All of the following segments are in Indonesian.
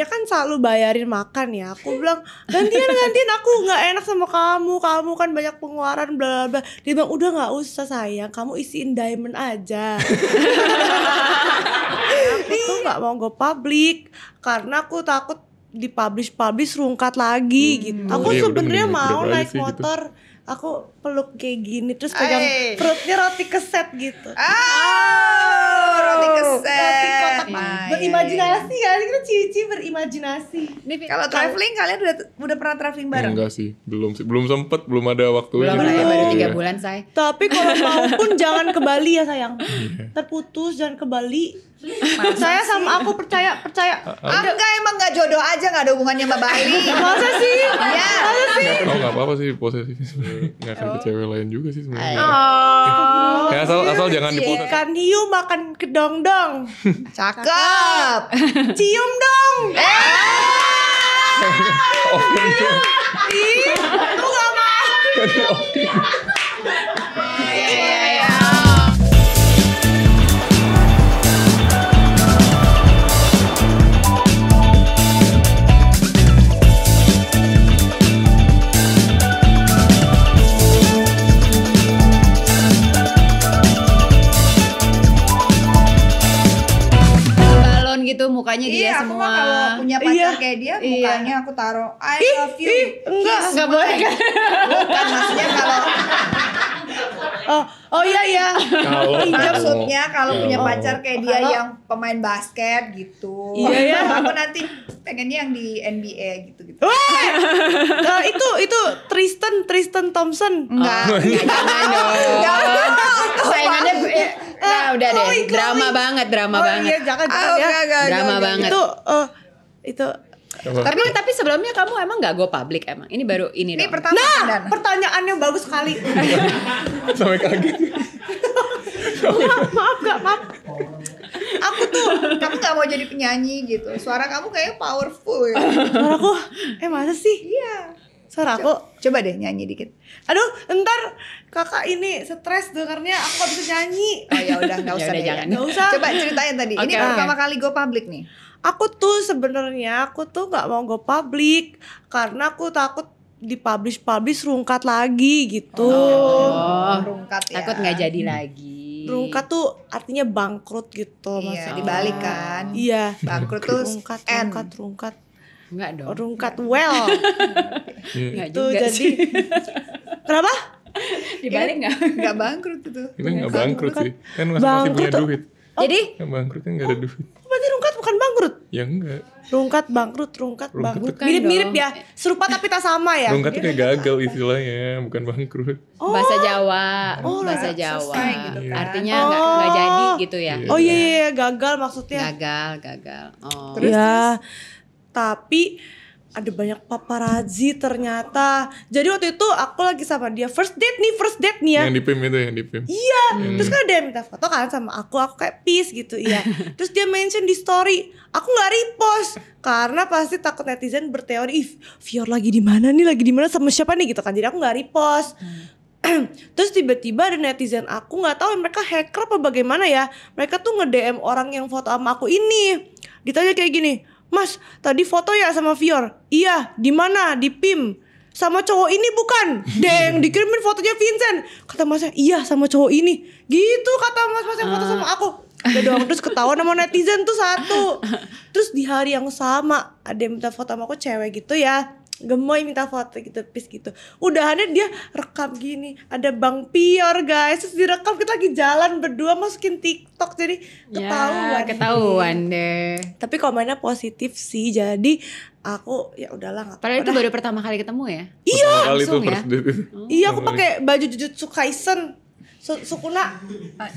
dia kan selalu bayarin makan ya aku bilang gantian gantian aku nggak enak sama kamu kamu kan banyak pengeluaran bla bla bla dia bilang udah nggak usah sayang kamu isiin diamond aja aku tuh nggak mau go publik karena aku takut di publish publish rungkat lagi hmm. gitu iya, aku ya, sebenarnya mau naik gitu. motor gitu aku peluk kayak gini terus pegang Ayy. perutnya roti keset gitu. Ah. Kotak keset. Iya. Berimajinasi kali kita cici berimajinasi. Kalau traveling kalian udah udah pernah traveling bareng? Enggak sih, belum sih. Belum sempet, belum ada waktu. Belum ya, tiga iya. bulan, saya. Tapi kalau mau pun jangan ke Bali ya, sayang. Iya. Terputus jangan ke Bali saya sama aku percaya percaya uh-uh. Angga emang gak jodoh aja gak ada hubungannya sama Bali masa sih ya masa iya. sih oh apa-apa sih posesif gak akan ke oh. cewek lain juga sih sebenarnya oh. ya asal asal jangan diposesif ikan hiu makan kedong-dong cakep cium dong eh oh, iya. Ih, aku gak mau oh, iya. mukanya dia iya, semua. Iya, aku kalau punya pacar iya, kayak dia iya. mukanya aku taruh I love you. Ih, enggak, enggak boleh. Bukan maksudnya kalau Oh, oh iya iya. Pinjam maksudnya kalau punya pacar kayak dia yang pemain basket gitu. Iya ya. Aku nanti pengennya yang di NBA gitu gitu. Wah, itu itu Tristan Tristan Thompson. Enggak. Oh, iya. Enggak. Saingannya eh, eh, nah udah deh. Oh, iya, drama banget, drama oh, banget. iya, jangan ah, jangan Drama banget. Itu eh, itu karena tapi sebelumnya kamu emang nggak go public emang. Ini baru ini. Ini Nah, dan. pertanyaannya bagus sekali. Sampai kaget. maaf, maaf gak, maaf. Aku tuh, kamu gak mau jadi penyanyi gitu. Suara kamu kayaknya powerful ya. Suara aku, eh masa sih? Iya. Suara aku coba, coba deh nyanyi dikit. Aduh, entar kakak ini stres dengarnya aku gak bisa nyanyi. Oh ya udah nggak usah ya deh, Enggak usah. Coba ceritain tadi. Okay. Ini pertama kali gue publik nih. Aku tuh sebenarnya aku tuh nggak mau gue publik, karena aku takut dipublish publish rungkat lagi gitu. Oh, ya oh, rungkat ya. Takut nggak jadi lagi. Rungkat tuh artinya bangkrut gitu iya, maksudnya. dibalik kan. Iya. Bangkrut tuh rungkat, rungkat, rungkat. rungkat Enggak dong. Rungkat Nggak. well. Enggak iya. itu juga jadi sih. Kenapa? Dibalik enggak? Iya. enggak bangkrut itu. Kita enggak bangkrut sih. Kan masih, masih punya duit. Oh. Jadi? Yang bangkrut kan enggak ada oh. duit. Berarti rungkat bukan bangkrut? Ya enggak. Rungkat bangkrut, rungkat, bangkrut. Kan Mirip-mirip ya. Serupa tapi tak sama ya. Rungkat itu kayak gagal istilahnya, bukan bangkrut. Oh. Bahasa Jawa, oh, bahasa Jawa. gitu kan. Artinya enggak oh. jadi gitu ya. Iya, oh iya, iya, gagal maksudnya. Gagal, gagal. Oh. Terus, ya. terus tapi ada banyak paparazzi ternyata. Jadi waktu itu aku lagi sama dia first date nih, first date nih ya. Yang di PIM itu yang di PIM. Iya, hmm. terus kan dia minta foto kan sama aku, aku kayak peace gitu iya. terus dia mention di story, aku nggak repost karena pasti takut netizen berteori, if Fior lagi di mana nih, lagi di mana sama siapa nih gitu kan. Jadi aku nggak repost. Hmm terus tiba-tiba ada netizen aku nggak tahu mereka hacker apa bagaimana ya mereka tuh nge DM orang yang foto sama aku ini ditanya kayak gini Mas, tadi foto ya sama Vior? Iya, di mana? Di PIM. Sama cowok ini bukan? Deng, dikirimin fotonya Vincent. Kata masnya, iya sama cowok ini. Gitu kata mas mas yang foto sama ah. aku. Udah doang terus ketawa sama netizen tuh satu. Terus di hari yang sama, ada yang minta foto sama aku cewek gitu ya gemoy minta foto gitu pis gitu udahannya dia rekam gini ada bang pior guys terus direkam kita lagi jalan berdua masukin tiktok jadi ya, ketahuan ya, ketahuan deh tapi komennya positif sih jadi aku ya udahlah nggak padahal itu baru pertama kali ketemu ya iya langsung ya iya aku pakai baju jujutsu kaisen su sukuna nah,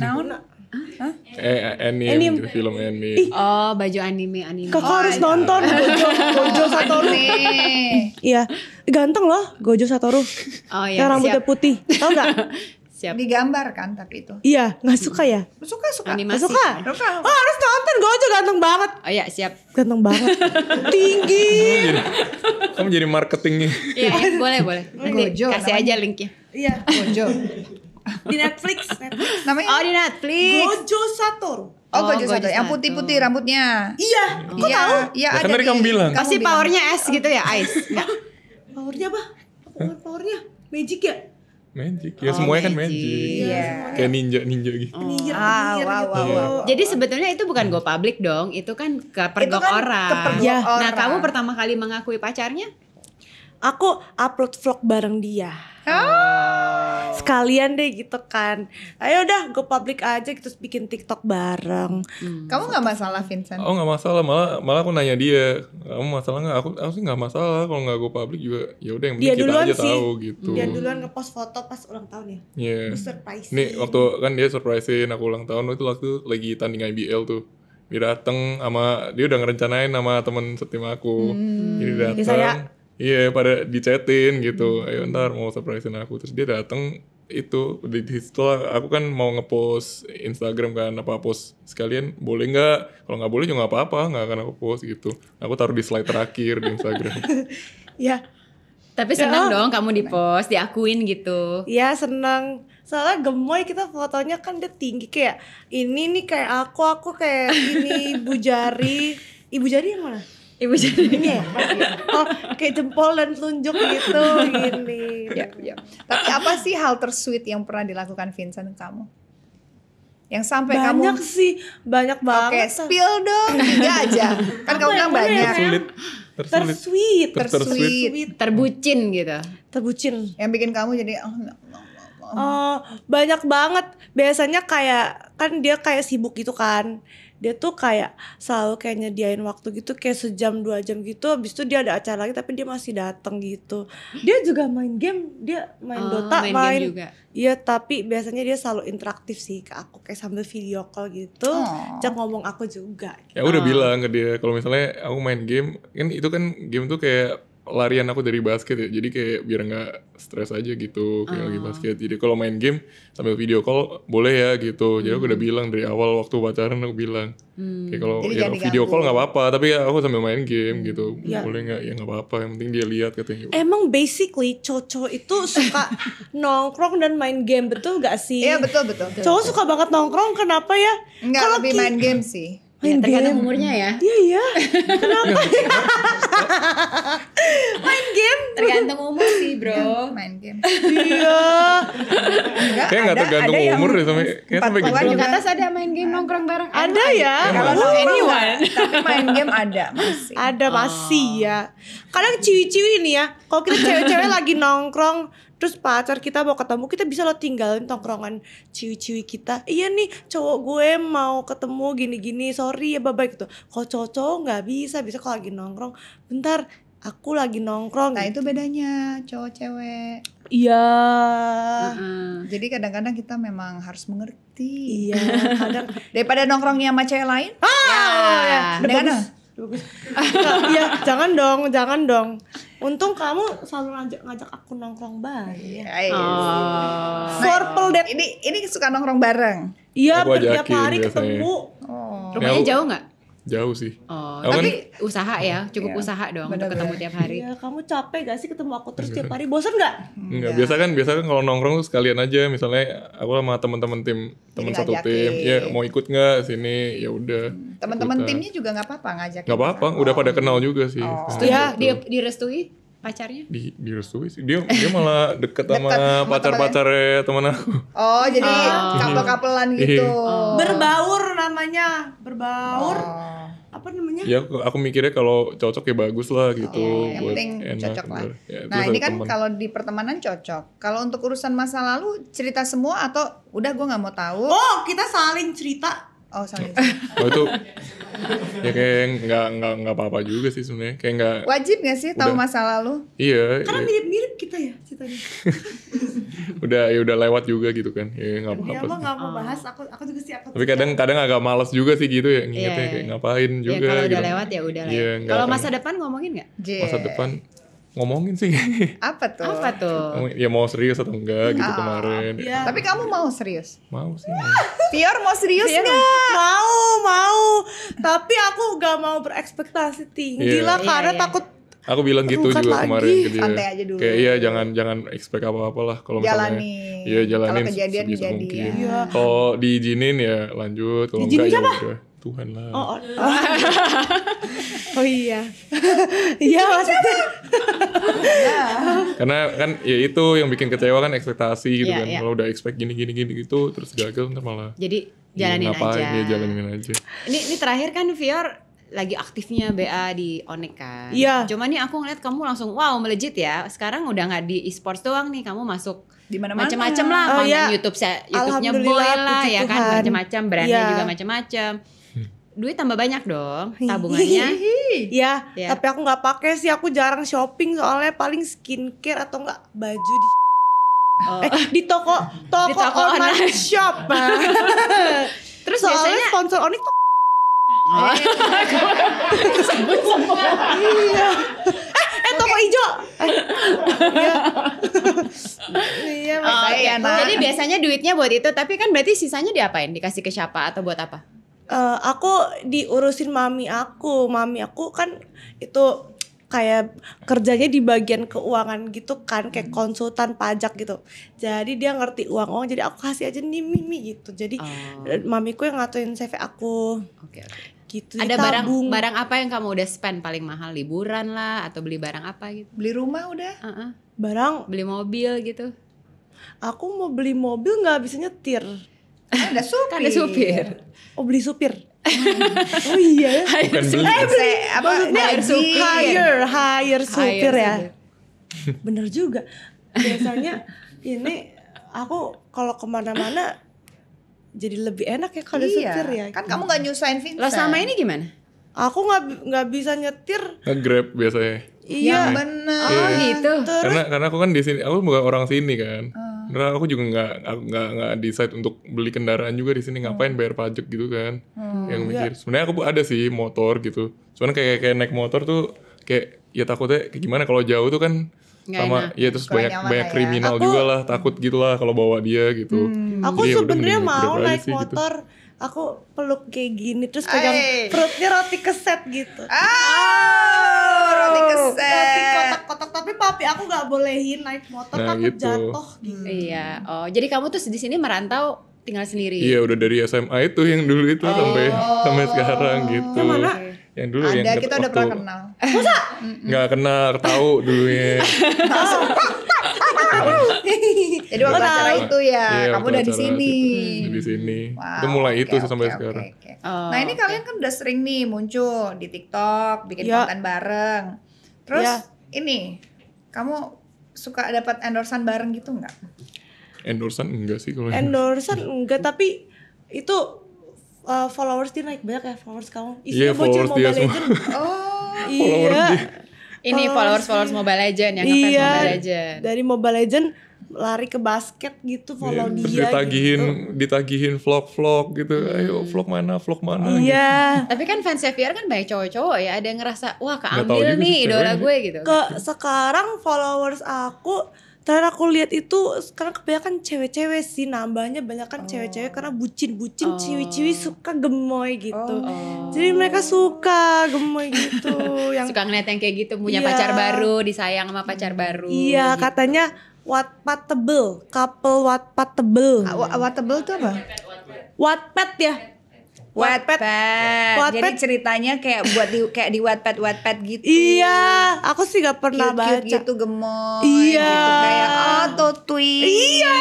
Eh, eh, anime, anime. Gitu, film anime. Oh, baju anime, anime. Kakak oh, harus iya. nonton Gojo, Gojo Satoru. Iya, ganteng loh Gojo Satoru. Oh iya. Yang rambutnya siap. putih, tau gak? siap. Digambar kan tapi itu. Iya, nggak suka ya? Suka suka. Animasi. Suka. suka. Oh harus nonton Gojo ganteng banget. Oh iya siap. Ganteng banget. Tinggi. Kamu jadi marketingnya. Iya, eh, boleh boleh. Nanti Gojo. Kasih namanya. aja linknya. Iya, Gojo di Netflix, Netflix. namanya oh di Netflix Gojo Satoru Oh, oh Gojo Satoru yang putih-putih rambutnya iya, iya. kok iya, tahu iya ya, ada kan tadi kamu bilang Kasih powernya es gitu ya ice iya. powernya apa powernya magic ya Magic ya oh, semuanya magic. kan magic. Iya. iya. Kayak ninja ninja gitu. Oh. Ninja, ah, gitu. wow, wow, wow. Jadi sebetulnya itu bukan go public dong, itu kan kepergok itu kan orang. Kepergok ya. Nah, orang. Nah, kamu pertama kali mengakui pacarnya? Aku upload vlog bareng dia. Oh sekalian deh gitu kan ayo udah gue publik aja gitu terus bikin tiktok bareng hmm. kamu nggak masalah Vincent oh nggak masalah malah malah aku nanya dia kamu masalah nggak aku aku sih nggak masalah kalau nggak gue publik juga ya udah yang bikin dia kita aja sih. tahu gitu dia duluan ngepost foto pas ulang tahun ya yeah. surprise nih waktu kan dia surprisein aku ulang tahun itu waktu lagi tanding IBL tuh dia dateng sama dia udah ngerencanain sama temen setim aku hmm. jadi ya, dateng Iya yeah, pada dicetin gitu, ayo ntar mau surprisein aku terus dia datang itu di, di situ aku kan mau ngepost Instagram kan apa post sekalian boleh nggak kalau nggak boleh juga nggak apa-apa nggak akan aku post gitu aku taruh di slide terakhir di Instagram ya tapi senang ya, oh. dong kamu di post diakuin gitu ya senang soalnya gemoy kita fotonya kan dia tinggi kayak ini nih kayak aku aku kayak ini ibu jari ibu jari yang mana ibu jadi iya, iya. oh kayak jempol dan telunjuk gitu gini ya, ya. tapi apa sih hal tersweet yang pernah dilakukan Vincent kamu yang sampai banyak kamu banyak sih banyak banget oke okay, spill dong tiga aja kan kamu bilang banyak ya? tersulit tersulit tersweet terbucin gitu terbucin yang bikin kamu jadi oh, Oh, banyak banget. Biasanya kayak kan dia kayak sibuk gitu kan dia tuh kayak selalu kayak nyediain waktu gitu kayak sejam dua jam gitu habis itu dia ada acara lagi tapi dia masih datang gitu dia juga main game dia main oh, Dota main, main juga. Iya tapi biasanya dia selalu interaktif sih ke aku kayak sambil video call gitu, oh. ngomong aku juga. Ya, gitu. Ya udah oh. bilang ke dia kalau misalnya aku main game kan itu kan game tuh kayak larian aku dari basket ya jadi kayak biar nggak stres aja gitu kayak oh. lagi ah. basket jadi kalau main game sambil video call boleh ya gitu jadi aku udah hmm. bilang dari awal waktu pacaran aku bilang hmm. kayak kalau ya video call nggak apa-apa tapi ya aku sambil main game gitu hmm. ya. boleh nggak ya nggak apa-apa yang penting dia lihat katanya emang basically cowok itu suka nongkrong dan main game betul gak sih iya betul betul cowok betul. suka banget nongkrong kenapa ya nggak kalau lebih main game sih Iya, main ya, tergantung game. umurnya ya. Iya iya. Kenapa? main game. Tergantung umur sih bro. main game. Iya. Enggak. Kayak nggak tergantung ada umur deh sampai. Kayak sampai gitu. Di atas ada main game nongkrong bareng. Ada, ya. Kalau ya. anyone. Tapi main game ada masih. Ada masih oh. ya. Kadang ciwi-ciwi nih ya. Kalau kita cewek-cewek lagi nongkrong terus pacar kita mau ketemu kita bisa lo tinggalin tongkrongan ciwi-ciwi kita iya nih cowok gue mau ketemu gini-gini sorry ya bye bye gitu kalau cowok nggak bisa bisa kalau lagi nongkrong bentar aku lagi nongkrong. Nah itu bedanya cowok cewek. Iya. uh Jadi kadang-kadang kita memang harus mengerti. Iya. Kadang daripada nongkrongnya sama cewek lain. Ah. Ya. ya. Dengan bagus. Iya, jangan dong, jangan dong. Untung kamu selalu ngajak ngajak aku nongkrong bareng. Iya. iya. Oh. Purple that. Ini ini suka nongkrong bareng. Iya, tiap hari ketemu. Oh. Rumahnya jauh nggak? Jauh sih. Oh, tapi kan, usaha ya, cukup ya, usaha dong bener -bener. untuk ketemu tiap hari. Iya, kamu capek gak sih ketemu aku terus tiap iya. hari? Bosan gak? Enggak, ya. biasa kan biasa kan kalau nongkrong tuh sekalian aja misalnya aku sama teman-teman tim, teman satu tim, ya mau ikut gak sini? Ya udah. Teman-teman timnya juga nggak apa-apa ngajak. Nggak apa-apa, udah oh. pada kenal juga sih. Oh. Iya, di iya, direstui? pacarnya? Di di restui sih. Dia dia malah deket, deket sama pacar-pacarnya temen aku. Oh, jadi oh. kapel-kapelan iya. gitu. Oh. Berbaur namanya, berbaur. Oh. Apa namanya? Ya, aku, aku mikirnya kalau cocok ya bagus lah iya, gitu. Oh, yang penting cocok gitu. lah. Ya, nah, ini kan kalau di pertemanan cocok. Kalau untuk urusan masa lalu cerita semua atau udah gue nggak mau tahu? Oh, kita saling cerita Oh sorry. oh itu ya kayak nggak nggak nggak apa-apa juga sih sebenarnya kayak nggak wajib nggak sih tahu masa lalu iya karena ya. mirip-mirip kita ya ceritanya udah ya udah lewat juga gitu kan ya nggak apa-apa ya, nggak ya, mau oh. bahas aku aku juga sih aku tapi kadang kadang agak males juga sih gitu ya iya. ngingetnya yeah. kayak ngapain iya, juga yeah, kalau udah gitu. lewat ya udah yeah, iya, kalau masa depan ngomongin nggak masa depan ngomongin sih. Apa tuh? Apa tuh? Ya mau serius atau enggak gitu oh, kemarin. Iya. Tapi kamu mau serius? Mau sih. Pior mau serius enggak? Mau, mau. Tapi aku gak mau berekspektasi tinggi yeah. lah iya, karena yeah, yeah. takut Aku bilang gitu juga kan lagi. kemarin ke dia. Santai aja dulu. Kayak iya jangan jangan expect apa-apa lah kalau misalnya. Iya jalanin. Kalau kejadian jadi. Iya. Kalau diizinin ya lanjut. Kalau enggak ya Tuhan lah. Oh, oh. oh, iya. Iya maksudnya. Karena kan ya itu yang bikin kecewa kan ekspektasi gitu yeah, kan. Yeah. Kalau udah expect gini gini gini gitu terus gagal ntar malah. Jadi iya, jalanin ya, aja. Ya jalanin aja. Ini ini terakhir kan Vior lagi aktifnya BA di Onek kan. Iya. Yeah. Cuma nih aku ngeliat kamu langsung wow melejit ya. Sekarang udah nggak di e-sports doang nih kamu masuk di mana macam-macam lah oh, iya. ya. YouTube saya YouTube-nya boleh lah ya kan macam-macam brandnya ya. juga macam-macam duit tambah banyak dong tabungannya. Iya, ya. tapi aku nggak pakai sih. Aku jarang shopping soalnya paling skincare atau nggak baju di oh. eh, di toko toko, di toko online, online shop. Terus soalnya biasanya sponsor onik tuh Oh. Iya. Eh, eh toko hijau. Eh, iya. iya. oh, iya. Ya, Jadi biasanya duitnya buat itu, tapi kan berarti sisanya diapain? Dikasih ke siapa atau buat apa? uh, aku diurusin mami aku mami aku kan itu kayak kerjanya di bagian keuangan gitu kan kayak hmm. konsultan pajak gitu jadi dia ngerti uang uang jadi aku kasih aja nih mimi gitu jadi oh. Eh, mamiku yang ngatuin CV aku okay, okay. gitu ada barang barang barang apa yang kamu udah spend paling mahal liburan lah atau beli barang apa gitu beli rumah udah uh -uh. barang beli mobil gitu aku mau beli mobil nggak bisa nyetir Kan ada supir. Kan ada supir. Oh beli supir. oh iya. Bukan beli. Eh, beli apa? Hire supir. Hire, hire supir ya. Bener juga. Biasanya ini aku kalau kemana-mana jadi lebih enak ya kalau iya. supir ya. Kan kamu nggak nyusahin Vincent. Lo sama ini gimana? Aku nggak nggak bisa nyetir. Nge-grab biasanya. Iya ya, benar. Iya. Oh, gitu. karena karena aku kan di sini, aku bukan orang sini kan. Uh beneran aku juga nggak nggak nggak decide untuk beli kendaraan juga di sini hmm. ngapain bayar pajak gitu kan hmm, yang iya. mikir iya. sebenarnya aku ada sih motor gitu cuman kayak kayak naik motor tuh kayak ya takutnya kayak gimana kalau jauh tuh kan gak sama enak. ya terus Kurang banyak banyak ya. kriminal aku, juga lah takut gitu lah kalau bawa dia gitu hmm. aku ya sebenarnya mau naik gitu. motor gitu. aku peluk kayak gini terus pegang perutnya roti keset gitu ah kotak-kotak tapi papi aku nggak bolehin naik motor nah, takut gitu. jatuh gitu hmm. iya oh jadi kamu tuh di sini merantau tinggal sendiri iya udah dari SMA itu yang dulu itu oh. sampai sampai sekarang gitu yang mana yang dulu ada yang kita udah pernah kenal masa nggak kenal tahu dulunya Jadi waktu acara itu ya, iya, kamu hmm, udah di sini. Itu, di sini. Wow, itu mulai okay, itu okay, sampai okay, sekarang. Okay, okay. Oh, nah, ini okay. kalian kan udah sering nih muncul di TikTok, bikin yeah. konten bareng. Terus yeah. ini kamu suka dapat endorsan bareng gitu nggak? Endorsan enggak sih kalau Endorsan enggak, tapi itu uh, followers dia naik banyak ya followers kamu. Isinya yeah, iya, bocil Mobile oh. iya. dia Legend. Semua. Oh, iya ini followers followers Mobile Legend yang iya, Mobile Legend. Dari Mobile Legend lari ke basket gitu iya, follow yeah, dia ditagihin gitu. ditagihin vlog-vlog gitu hmm. ayo vlog mana vlog mana iya gitu. tapi kan fans Xavier kan banyak cowok-cowok ya ada yang ngerasa wah keambil nih idola gue gitu ke sekarang followers aku terakhir aku lihat itu sekarang kebanyakan cewek-cewek sih nambahnya banyak kan cewek-cewek oh. karena bucin-bucin oh. ciwi-ciwi suka gemoy gitu oh. jadi mereka suka gemoy gitu yang suka ngeliat yang kayak gitu punya yeah. pacar baru disayang sama pacar hmm. baru iya yeah, gitu. katanya Wattpad tebel, couple Wattpad tebel. Hmm. Wattpad tebel tuh apa? Wattpad ya. Wattpad. Wattpad. Wattpad. Jadi ceritanya kayak buat di kayak di Wattpad Wattpad gitu. Iya, aku sih gak pernah Cute -cute baca. gitu gemoy iya. gitu kayak auto tweet. Iya.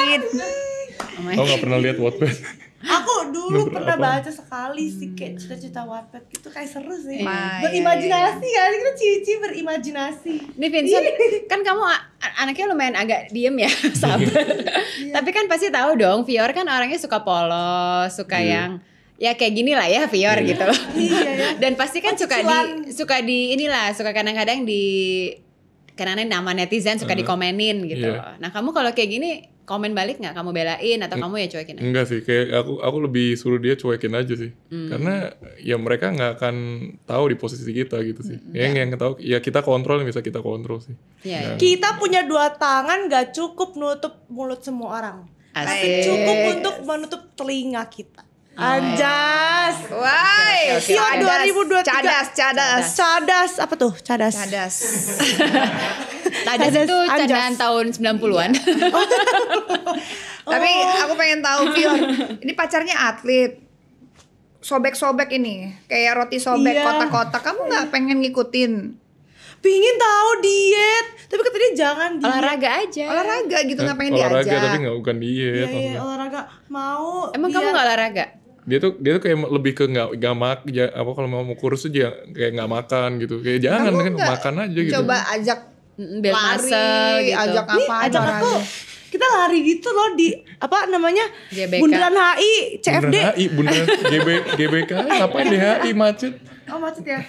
Oh, aku gak pernah lihat Wattpad. Aku dulu pernah apa? baca sekali sih kayak cerita-cerita Wattpad gitu kayak seru sih. My. Iya. Berimajinasi kan kita cici berimajinasi. Nih Vincent, iya. kan kamu anaknya lumayan agak diem ya, sabar. iya. Tapi kan pasti tahu dong, Fior kan orangnya suka polos, suka iya. yang ya kayak gini lah ya Vior yeah. gitu loh. Iya, iya. Dan pasti kan Pacuan. suka di suka di inilah suka kadang-kadang di karena nama netizen suka uh, dikomenin gitu yeah. loh. Nah, kamu kalau kayak gini komen balik nggak kamu belain atau kamu ya cuekin aja? Enggak sih, kayak aku aku lebih suruh dia cuekin aja sih. Hmm. Karena ya mereka nggak akan tahu di posisi kita gitu sih. Hmm. Yang yeah. yang tahu ya kita kontrol yang bisa kita kontrol sih. Yeah. Yang... Kita punya dua tangan nggak cukup nutup mulut semua orang. Asik. Cukup untuk menutup telinga kita. Anjas. Why? Sio 2023. Cadas, cadas. Cadas apa tuh? Cadas. Cadas. cadas, cadas itu cadangan tahun 90-an. Iya. Oh. Tapi oh. aku pengen tahu Fior, ini pacarnya atlet. Sobek-sobek ini, kayak roti sobek kotak iya. kotak-kotak. Kamu nggak pengen ngikutin? pingin tahu diet tapi katanya jangan diet. olahraga aja olahraga gitu eh, nggak pengen olahraga diajak olahraga tapi nggak bukan diet iya, iya, olahraga mau emang biar... kamu nggak olahraga dia tuh dia tuh kayak lebih ke nggak nggak mak ya, apa kalau mau kurus tuh kayak nggak makan gitu kayak jangan kan makan aja gitu coba ajak biar lari masa, gitu. ajak apa Nih, ajak aku kita lari gitu loh di apa namanya GBK. bundaran HI CFD bundaran HI bundaran GB, GBK ngapain di HI macet oh macet ya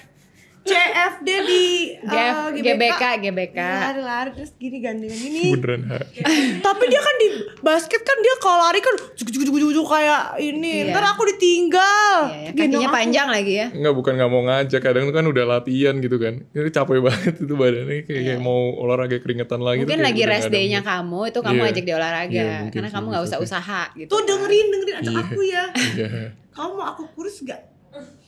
CFD di GF, uh, eh, GBK GBK, GBK. Iya, lari-lari terus gini gandengan ini Beneran. tapi dia kan di basket kan dia kalau lari kan jujur jujur kayak ini iya. ntar aku ditinggal iya, iya. kakinya panjang lagi ya Enggak bukan nggak mau ngajak kadang kan udah latihan gitu kan ini capek banget itu badannya kayak, iya. kayak mau olahraga keringetan lagi mungkin lagi rest day-nya kamu itu kamu yeah. ajak dia olahraga yeah, mungkin, karena kamu nggak usah usaha gitu tuh dengerin dengerin ajak yeah. aku ya yeah. kamu mau aku kurus gak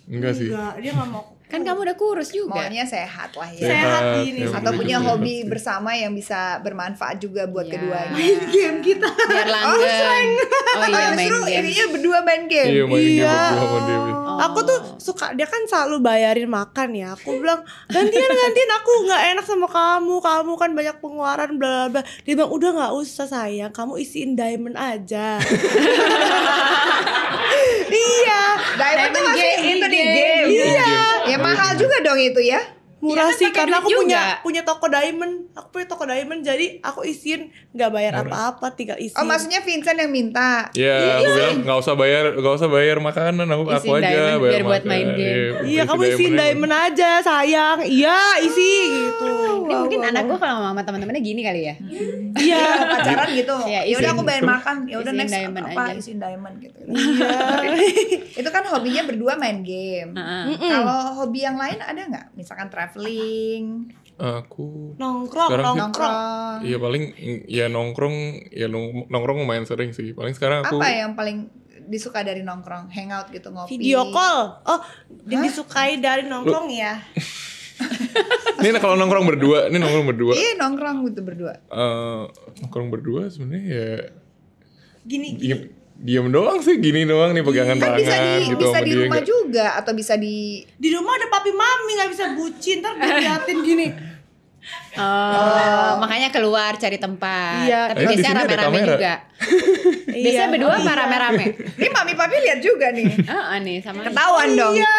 Enggak, enggak sih. Enggak, dia gak mau kan kamu udah kurus juga maunya sehat lah ya sehat, ini, atau punya hobi bersama yang bisa bermanfaat juga buat ya. keduanya main game kita biar oh, langgeng oh, sering. oh iya main game ininya berdua main game iya, main Game iya. oh. aku tuh suka dia kan selalu bayarin makan ya aku bilang gantian gantian aku nggak enak sama kamu kamu kan banyak pengeluaran bla bla dia bilang udah nggak usah sayang kamu isiin diamond aja iya diamond tuh masih itu di game. iya ya mahal juga dong itu ya murah ya kan karena aku juga. punya punya toko diamond aku punya toko diamond jadi aku isin nggak bayar apa-apa tinggal isin oh maksudnya Vincent yang minta iya yeah, nggak usah bayar nggak usah bayar makanan aku isin aku aja diamond, bayar biar buat main game iya, iya kamu isin diamond, diamond aja sayang iya isi oh. gitu ini wow, mungkin wow, anak gue kalau sama teman-temannya gini kali ya iya pacaran gitu iya, ya udah aku bayar makan ya udah next diamond apa aja. isin diamond gitu iya itu kan hobinya berdua main game kalau hobi yang lain ada nggak misalkan travel traveling aku nongkrong sekarang nongkrong iya paling ya nongkrong ya nongkrong lumayan sering sih paling sekarang aku apa yang paling disuka dari nongkrong hangout gitu ngopi video call oh Hah? disukai dari nongkrong Lu, ya ini kalau nongkrong berdua ini nongkrong berdua iya nongkrong gitu berdua uh, nongkrong berdua sebenarnya ya gini, gini ya, diem doang sih gini doang nih pegangan kan tangan bisa di, gitu bisa di rumah juga atau bisa di di rumah ada papi mami nggak bisa bucin ntar diliatin gini Oh, oh, makanya keluar cari tempat. Iya. Tapi ya, biasanya rame-rame juga. Iya. biasanya berdua apa iya. rame-rame? Ini mami papi lihat juga nih. oh, nih sama. Ketahuan iya. dong. Iya.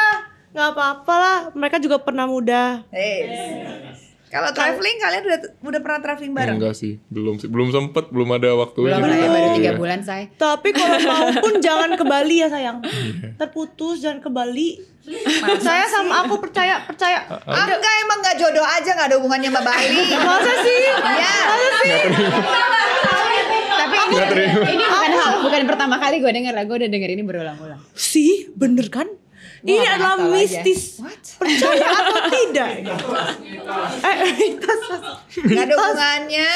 Gak apa-apa lah, mereka juga pernah muda. Hey. Eh. Kalau traveling kalian udah udah pernah traveling bareng? Enggak sih, belum sih, belum sempet, belum ada waktu. Belum ada ya, baru tiga iya. bulan saya. Tapi kalau mau pun jangan ke Bali ya sayang. Iya. Terputus jangan ke Bali. Masa saya sama aku percaya percaya. Angga ah, ah. emang nggak jodoh aja nggak ada hubungannya sama Bali. Masa sih? Ya. Masa sih? Tapi ini, ini bukan, bukan pertama kali gue denger lah, gue udah denger ini berulang-ulang. Sih, bener kan? Ini adalah mistis. Percaya atau tidak? Iya. Eh, eh, mitos. Gak ada hubungannya.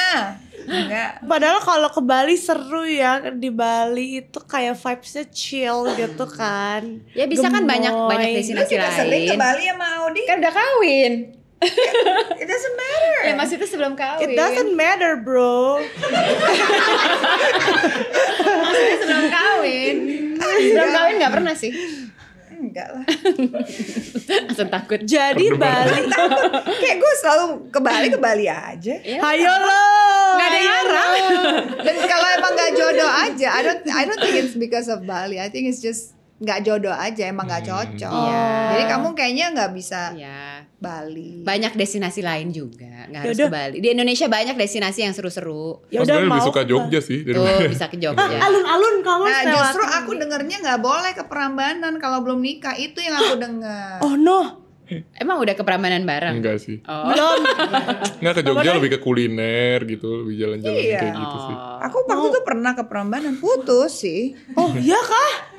Enggak. Padahal kalau ke Bali seru ya di Bali itu kayak vibesnya chill gitu kan. Ya bisa Gemoy. kan banyak banyak destinasi lain. Kita sering ke Bali sama Audi. Kan udah kawin. It doesn't matter. Ya itu sebelum kawin. It doesn't matter, bro. maksudnya sebelum kawin. Sebelum kawin nggak pernah sih enggak lah asal takut jadi Bali kayak gue selalu ke Bali ke Bali aja ya, ayo lo Gak ada arah dan kalau emang gak jodoh aja I don't I don't think it's because of Bali I think it's just nggak jodoh aja emang nggak hmm. cocok. Oh. Jadi kamu kayaknya nggak bisa ya. Bali. Banyak destinasi lain juga, nggak harus ke Bali. Di Indonesia banyak destinasi yang seru-seru. Ya udah lebih suka Jogja sih dari Tuh, oh, bisa ke Jogja. Ah, alun-alun kamu Nah, justru aku dengernya nggak boleh ke Prambanan kalau belum nikah. Itu yang aku dengar. Oh no. Emang udah ke Prambanan bareng? Enggak sih. Oh. Belum. Enggak ke Jogja lebih ke kuliner gitu, lebih jalan-jalan iya. kayak gitu sih. Oh. Aku waktu itu oh. pernah ke Prambanan, putus sih. Oh, iya kah?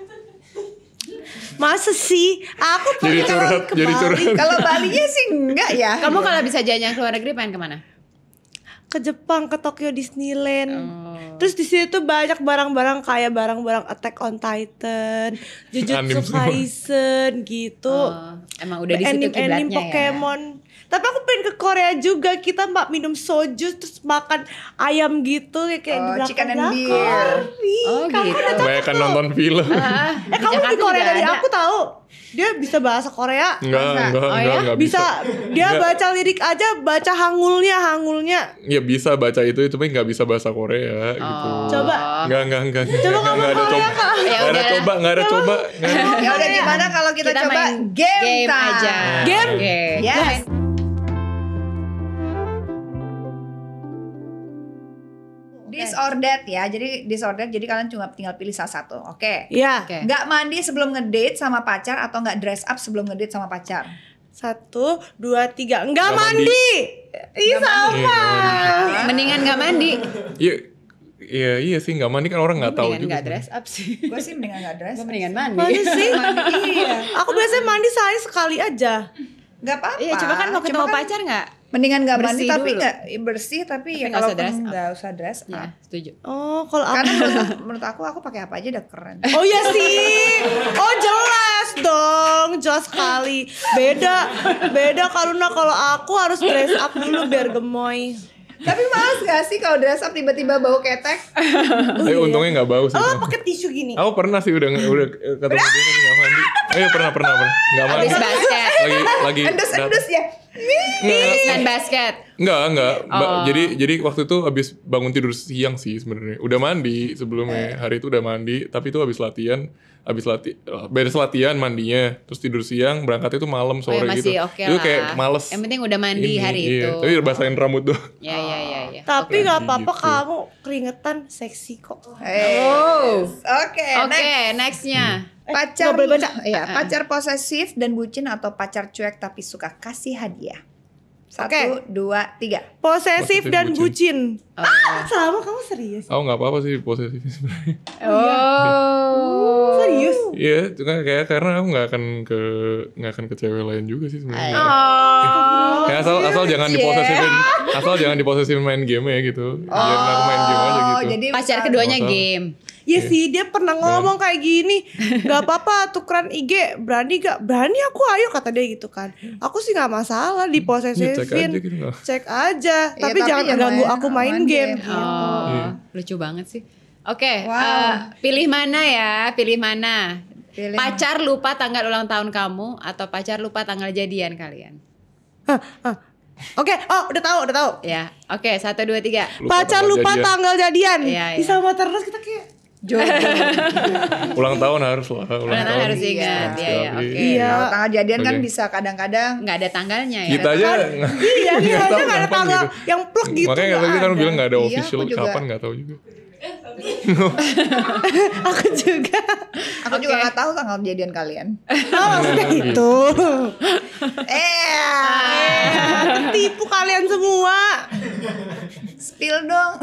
Masa sih? Aku pengen jadi curhat, ke jadi Bali. Kalau nya sih enggak ya. Kamu kalau bisa jajan ke luar negeri pengen kemana? Ke Jepang, ke Tokyo Disneyland. Oh. Terus di situ tuh banyak barang-barang kayak barang-barang Attack on Titan, Jujutsu Kaisen gitu. Oh, emang udah di situ ya? Pokemon. Ya? tapi aku pengen ke Korea juga kita mbak minum soju terus makan ayam gitu ya, kayak oh, di chicken and beer oh, iya. oh gitu banyak kan nonton film uh, eh kamu di Korea dari aku tahu dia bisa bahasa Korea enggak bisa. enggak oh, enggak, ya? enggak bisa, bisa. dia enggak. baca lirik aja baca hangulnya hangulnya ya bisa baca itu itu nggak bisa bahasa Korea gitu. oh. gitu coba enggak enggak enggak coba enggak, ya enggak, ada coba enggak enggak, enggak, enggak, ada coba enggak ada coba ya udah gimana kalau kita, kita coba game, game aja game, game. yes, game. disordered ya. Jadi disordered jadi kalian cuma tinggal pilih salah satu. Oke. Okay. Iya. Yeah. Okay. Nggak mandi sebelum ngedate sama pacar atau gak dress up sebelum ngedate sama pacar? Satu, dua, tiga. Gak, gak mandi. Iya sama. Iya, mandi. Iya. Mendingan gak mandi. Iya. Iya iya sih nggak mandi kan orang nggak tahu juga. Mendingan nggak dress up sih. gue sih mendingan nggak dress. Gue mendingan mandi. Mandi sih. mandi, iya. Aku biasanya mandi sehari sekali aja. Gak apa-apa. Iya, coba kan mau ketemu kan pacar nggak? mendingan nggak mandi tapi nggak ya bersih tapi, tapi ya kalau nggak usah dress iya, up. Ya, setuju. Oh, kalau aku karena menurut, menurut aku aku pakai apa aja udah keren. Oh iya sih. Oh jelas dong, jelas sekali. Beda beda karena kalau aku harus dress up dulu biar gemoy. Tapi males gak sih kalau dress up tiba-tiba bau ketek? Tapi oh, untungnya gak bau sih. Oh, pakai tisu gini. Aku pernah sih udah udah ketemu dia tapi gak mandi. Oh pernah pernah pernah. Gak mandi. Habis basket. Lagi lagi endus endus ya. Nih. Endus basket. Enggak, enggak. Oh. Jadi jadi waktu itu habis bangun tidur siang sih sebenarnya. Udah mandi sebelumnya. Iya. Hari itu udah mandi, tapi itu habis latihan, habis latihan, oh, beres latihan mandinya, terus tidur siang, berangkat itu malam oh, iya, sore oh, ya masih gitu. Okay itu kayak males. Yang penting udah mandi ini, hari iya. itu. Tapi basahin rambut tuh Iya, iya, iya, iya. Tapi nggak okay. apa-apa gitu. kamu keringetan seksi kok. Hey. Oh. Oke, okay, Oke, okay, next. nextnya. Hmm pacar boleh ya, pacar posesif dan bucin atau pacar cuek tapi suka kasih hadiah. Satu, okay. dua, tiga. Posesif, dan bucin. bucin. Uh. Ah, selama kamu serius? Oh nggak apa-apa sih posesif sebenarnya. Oh. Iya. oh, serius? Iya, cuma kayak karena aku nggak akan ke nggak akan ke cewek lain juga sih sebenarnya. Oh. Kayak asal asal jangan diposesifin, asal jangan diposesifin main game ya gitu. Oh. Biar aku main game aja gitu. Oh, jadi pacar keduanya game. Iya yeah. sih dia pernah iya. ngomong kayak gini Gak apa-apa tukeran IG Berani gak? Berani aku ayo kata dia gitu kan Aku sih gak masalah di posesifin yeah, cek aja, gitu cek aja. yeah, tapi, tapi jangan ya ganggu aku main, game, game. Gitu. Iya. Oh, yeah. Lucu banget sih Oke, okay, eh, wow. uh, pilih mana ya? Pilih mana? Pilih pacar lupa tanggal ulang tahun kamu atau pacar lupa tanggal jadian kalian? Oke, okay. oh udah tahu, udah tahu. Ya, oke, okay, satu dua tiga. pacar lupa tanggal jadian. Yeah, yeah. Bisa sama terus kita kayak ulang tahun harus lah ulang, ulang tahun harus ingat ya, ya, oke iya. iya tanggal jadian okay. kan bisa kadang-kadang nggak ada tanggalnya ya kita aja kan, iya iya aja nggak ada tanggal gitu. yang plek gitu makanya tadi kan bilang nggak ada iya, kapan nggak tahu juga aku juga aku okay. juga nggak tahu tanggal jadian kalian oh iya, maksudnya iya. itu eh tipu kalian semua spill dong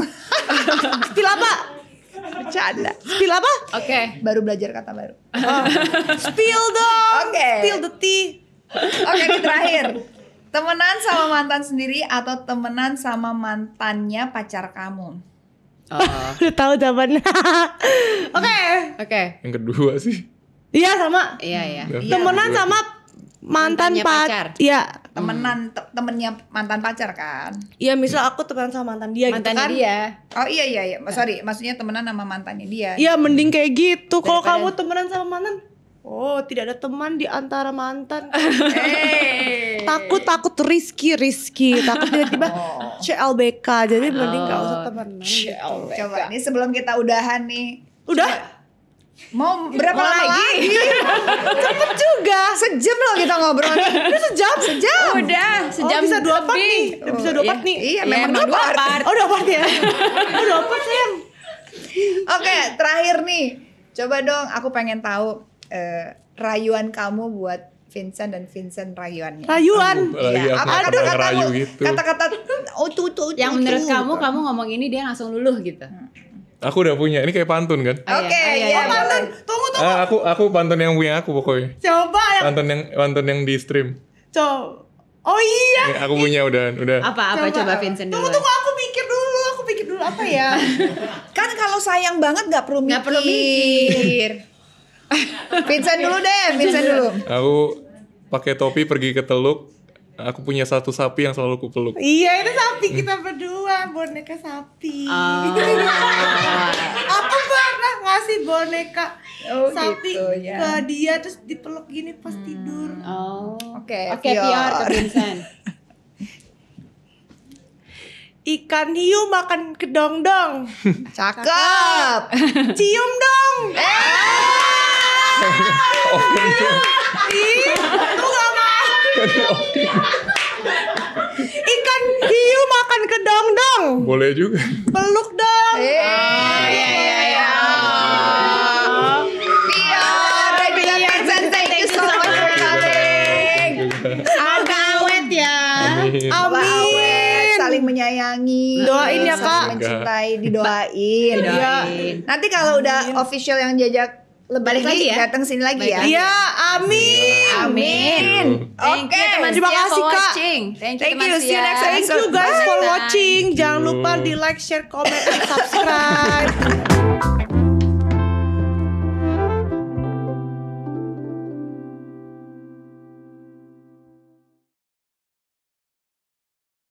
spill apa Bercanda. Spill apa? Oke. Okay. Baru belajar kata baru. Oh. Spill dong. Oke. Okay. Spill the tea. Oke, okay, terakhir. Temenan sama mantan sendiri atau temenan sama mantannya pacar kamu? Uh. Udah tahu jawabannya. Oke. Oke. Yang kedua sih. Iya sama. Iya iya. iya temenan sama mantan pa pacar. ya Temenan te- temennya mantan pacar kan? Iya, misal aku temenan sama mantan dia gitu Mantannya gitu kan. dia. Oh iya iya iya. Sorry, maksudnya temenan sama mantannya dia. Iya, mending kayak gitu. Kalau kamu temenan sama mantan, oh, tidak ada teman di antara mantan. Hey. Eh. takut takut riski riski, takut tiba-tiba Oh. CLBK jadi mending gak usah oh. temenan gitu. Coba ini sebelum kita udahan nih. udah Mau berapa lama lagi? lagi? Cepet juga, sejam loh kita ngobrol. Udah sejam, sejam. Udah, oh, sejam oh, bisa dua part nih. Udah bisa dua iya. part nih. Iya, iya memang, dua, part. part. Oh, dua part ya. oh, dua part ya? Oke, okay, terakhir nih. Coba dong, aku pengen tahu uh, rayuan kamu buat Vincent dan Vincent rayuannya. Rayuan. Uh, ya, apa kata-kata gitu. Kata-kata oh tuh tuh. Yang menurut kamu kamu ngomong ini dia langsung luluh gitu. Hmm. Aku udah punya. Ini kayak pantun kan? Oh, iya. Oke, okay, oh, iya, iya, oh, pantun. Tunggu, tunggu. Ah, aku aku pantun yang punya aku pokoknya. Coba yang pantun yang pantun yang di stream. Coba. Oh iya. Ini aku punya udah udah. Apa apa coba, coba Vincent dulu. Tunggu tunggu aku pikir dulu, aku pikir dulu apa ya? kan kalau sayang banget nggak perlu mikir. Gak perlu mikir. Vincent dulu deh, Vincent dulu. Aku pakai topi pergi ke teluk Aku punya satu sapi yang selalu kupeluk. Iya, itu sapi kita berdua, boneka sapi. Oh. aku pernah ngasih boneka oh, sapi gitu, ya. ke dia terus dipeluk gini pas hmm. tidur. Oh. Oke, oke, okay, Fior ke Vincent. Ikan hiu makan kedong-dong. Cakep. Cium dong. Eh. Oh, iya. Ih, tuh Ikan hiu makan kedong-dong. Boleh juga. Peluk dong. Oh, iya iya iya. Ya. Amin. Saling menyayangi. Doain ya kak. Mencintai didoain. Iya. Nanti kalau udah official yang jajak lebih lagi ya? ya. Datang sini lagi Baik ya? ya. Iya, amin. Amin. Oke, okay. terima kasih Kak. Watching. Thank you, Thank you. See you next Thank you guys for watching. Jangan lupa di like, share, comment, dan subscribe.